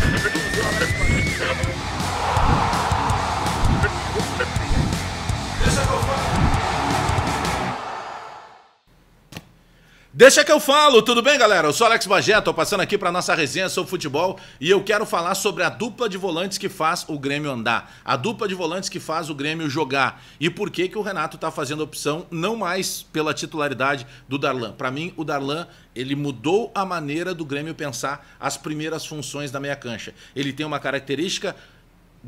Thank you. Deixa que eu falo, tudo bem, galera? Eu sou Alex Bagé, tô passando aqui para nossa resenha sobre futebol e eu quero falar sobre a dupla de volantes que faz o Grêmio andar, a dupla de volantes que faz o Grêmio jogar e por que que o Renato tá fazendo opção não mais pela titularidade do Darlan. Para mim, o Darlan ele mudou a maneira do Grêmio pensar as primeiras funções da meia cancha. Ele tem uma característica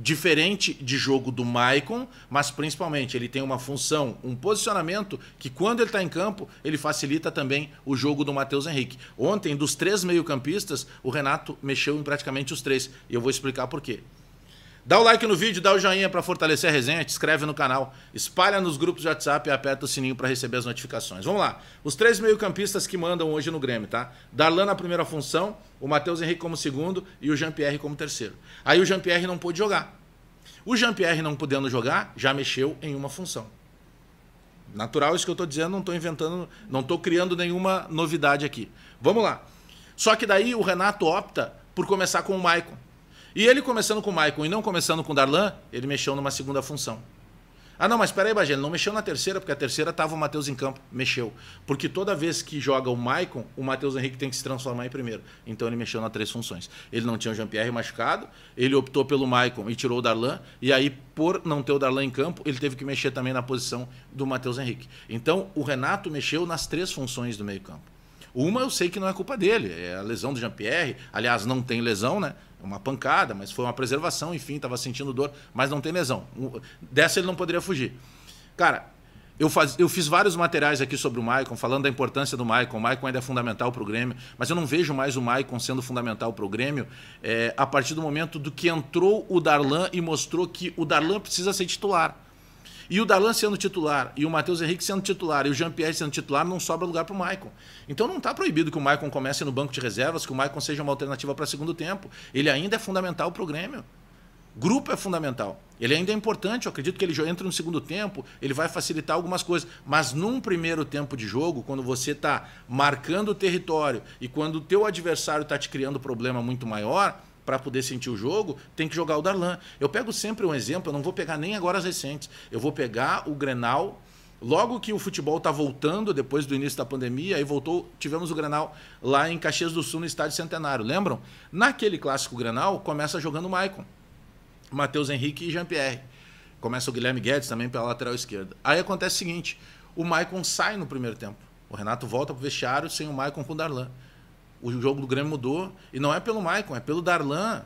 diferente de jogo do Maicon, mas principalmente ele tem uma função, um posicionamento que quando ele está em campo, ele facilita também o jogo do Matheus Henrique. Ontem, dos três meio-campistas, o Renato mexeu em praticamente os três. E eu vou explicar por quê. Dá o like no vídeo, dá o joinha para fortalecer a resenha, te inscreve no canal, espalha nos grupos de WhatsApp e aperta o sininho para receber as notificações. Vamos lá. Os três meio-campistas que mandam hoje no Grêmio, tá? Darlan na primeira função, o Matheus Henrique como segundo e o Jean-Pierre como terceiro. Aí o Jean-Pierre não pôde jogar. O Jean-Pierre não podendo jogar, já mexeu em uma função. Natural isso que eu estou dizendo, não estou inventando, não estou criando nenhuma novidade aqui. Vamos lá. Só que daí o Renato opta por começar com o Maicon. E ele começando com o Maicon e não começando com o Darlan, ele mexeu numa segunda função. Ah, não, mas peraí, Bagé, não mexeu na terceira, porque a terceira tava o Matheus em campo. Mexeu. Porque toda vez que joga o Maicon, o Matheus Henrique tem que se transformar em primeiro. Então ele mexeu nas três funções. Ele não tinha o Jean-Pierre machucado, ele optou pelo Maicon e tirou o Darlan. E aí, por não ter o Darlan em campo, ele teve que mexer também na posição do Matheus Henrique. Então o Renato mexeu nas três funções do meio-campo. Uma eu sei que não é culpa dele, é a lesão do Jean-Pierre. Aliás, não tem lesão, né? É uma pancada, mas foi uma preservação, enfim, estava sentindo dor, mas não tem lesão. Dessa ele não poderia fugir. Cara, eu, faz, eu, fiz vários materiais aqui sobre o Maicon, falando da importância do Maicon. O Maicon ainda é fundamental para o Grêmio, mas eu não vejo mais o Maicon sendo fundamental para o Grêmio é, a partir do momento do que entrou o Darlan e mostrou que o Darlan precisa ser titular. E o Darlan sendo titular, e o Matheus Henrique sendo titular, e o Jean-Pierre sendo titular, não sobra lugar para o Maicon. Então não está proibido que o Maicon comece no banco de reservas, que o Maicon seja uma alternativa para segundo tempo. Ele ainda é fundamental para o Grêmio. Grupo é fundamental. Ele ainda é importante, eu acredito que ele entra no segundo tempo, ele vai facilitar algumas coisas. Mas num primeiro tempo de jogo, quando você está marcando o território e quando o teu adversário está te criando um problema muito maior, para poder sentir o jogo, tem que jogar o Darlan. Eu pego sempre um exemplo, eu não vou pegar nem agora as recentes. Eu vou pegar o Grenal Logo que o futebol está voltando depois do início da pandemia, aí voltou, tivemos o Grenal lá em Caxias do Sul, no estádio Centenário, lembram? Naquele clássico Grenal começa jogando o Maicon, Matheus Henrique e Jean-Pierre. Começa o Guilherme Guedes também pela lateral esquerda. Aí acontece o seguinte: o Maicon sai no primeiro tempo. O Renato volta para o vestiário sem o Maicon com o Darlan. O jogo do Grêmio mudou. E não é pelo Maicon, é pelo Darlan.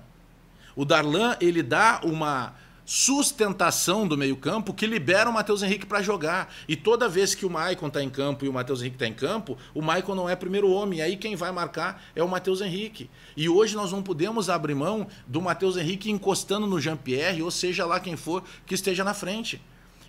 O Darlan, ele dá uma sustentação do meio-campo que libera o Matheus Henrique para jogar. E toda vez que o Maicon está em campo e o Matheus Henrique está em campo, o Maicon não é primeiro homem. Aí quem vai marcar é o Matheus Henrique. E hoje nós não podemos abrir mão do Matheus Henrique encostando no Jean-Pierre, ou seja lá quem for que esteja na frente.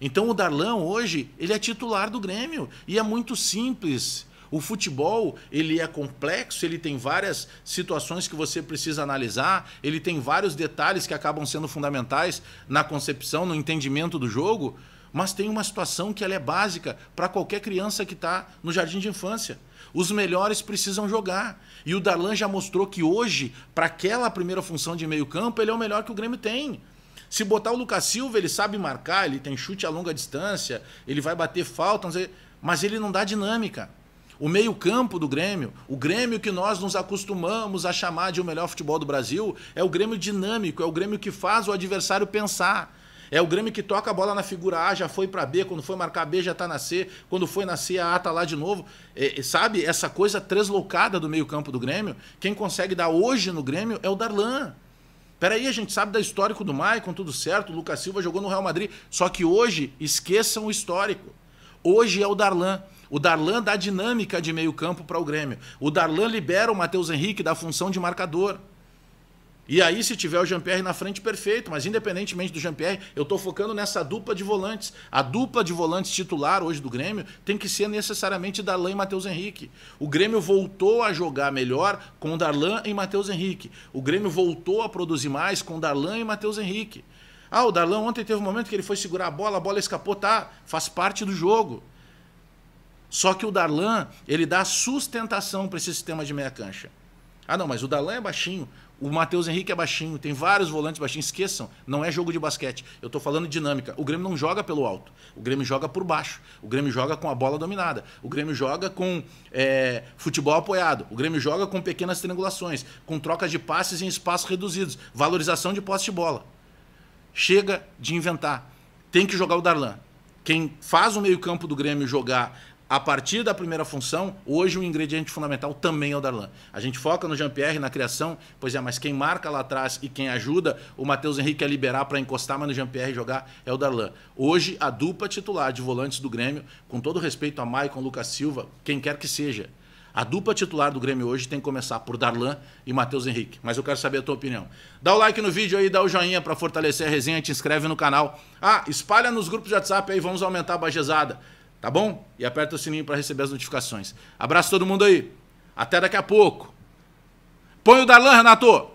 Então o Darlan hoje, ele é titular do Grêmio e é muito simples o futebol, ele é complexo, ele tem várias situações que você precisa analisar, ele tem vários detalhes que acabam sendo fundamentais na concepção, no entendimento do jogo, mas tem uma situação que ela é básica para qualquer criança que está no jardim de infância. Os melhores precisam jogar. E o Darlan já mostrou que hoje, para aquela primeira função de meio campo, ele é o melhor que o Grêmio tem. Se botar o Lucas Silva, ele sabe marcar, ele tem chute a longa distância, ele vai bater falta, mas ele não dá dinâmica. O meio-campo do Grêmio, o Grêmio que nós nos acostumamos a chamar de o melhor futebol do Brasil, é o Grêmio dinâmico, é o Grêmio que faz o adversário pensar. É o Grêmio que toca a bola na figura A, já foi para B, quando foi marcar B já tá na C, quando foi na C a A tá lá de novo. É, é, sabe, essa coisa translocada do meio-campo do Grêmio, quem consegue dar hoje no Grêmio é o Darlan. Peraí, a gente sabe da histórico do Maicon, tudo certo, o Lucas Silva jogou no Real Madrid, só que hoje esqueçam o histórico. Hoje é o Darlan. O Darlan dá dinâmica de meio campo para o Grêmio. O Darlan libera o Matheus Henrique da função de marcador. E aí, se tiver o Jean-Pierre na frente, perfeito. Mas independentemente do Jean-Pierre, eu estou focando nessa dupla de volantes. A dupla de volantes titular hoje do Grêmio tem que ser necessariamente Darlan e Matheus Henrique. O Grêmio voltou a jogar melhor com Darlan e Matheus Henrique. O Grêmio voltou a produzir mais com Darlan e Matheus Henrique. Ah, o Darlan ontem teve um momento que ele foi segurar a bola, a bola escapou, tá, faz parte do jogo. Só que o Darlan, ele dá sustentação para esse sistema de meia cancha. Ah, não, mas o Darlan é baixinho, o Matheus Henrique é baixinho, tem vários volantes baixinhos. Esqueçam, não é jogo de basquete. Eu estou falando dinâmica. O Grêmio não joga pelo alto. O Grêmio joga por baixo. O Grêmio joga com a bola dominada. O Grêmio joga com é, futebol apoiado. O Grêmio joga com pequenas triangulações, com trocas de passes em espaços reduzidos, valorização de posse de bola. Chega de inventar. Tem que jogar o Darlan. Quem faz o meio-campo do Grêmio jogar a partir da primeira função, hoje o ingrediente fundamental também é o Darlan. A gente foca no Jean-Pierre, na criação, pois é, mas quem marca lá atrás e quem ajuda o Matheus Henrique a liberar para encostar, mas no Jean-Pierre jogar é o Darlan. Hoje, a dupla titular de volantes do Grêmio, com todo respeito a Maicon, Lucas Silva, quem quer que seja, a dupla titular do Grêmio hoje tem que começar por Darlan e Matheus Henrique. Mas eu quero saber a tua opinião. Dá o like no vídeo aí, dá o joinha para fortalecer a resenha, te inscreve no canal. Ah, espalha nos grupos de WhatsApp aí, vamos aumentar a bajezada tá bom? E aperta o sininho para receber as notificações. Abraço todo mundo aí. Até daqui a pouco. Põe o Darlan, Renato!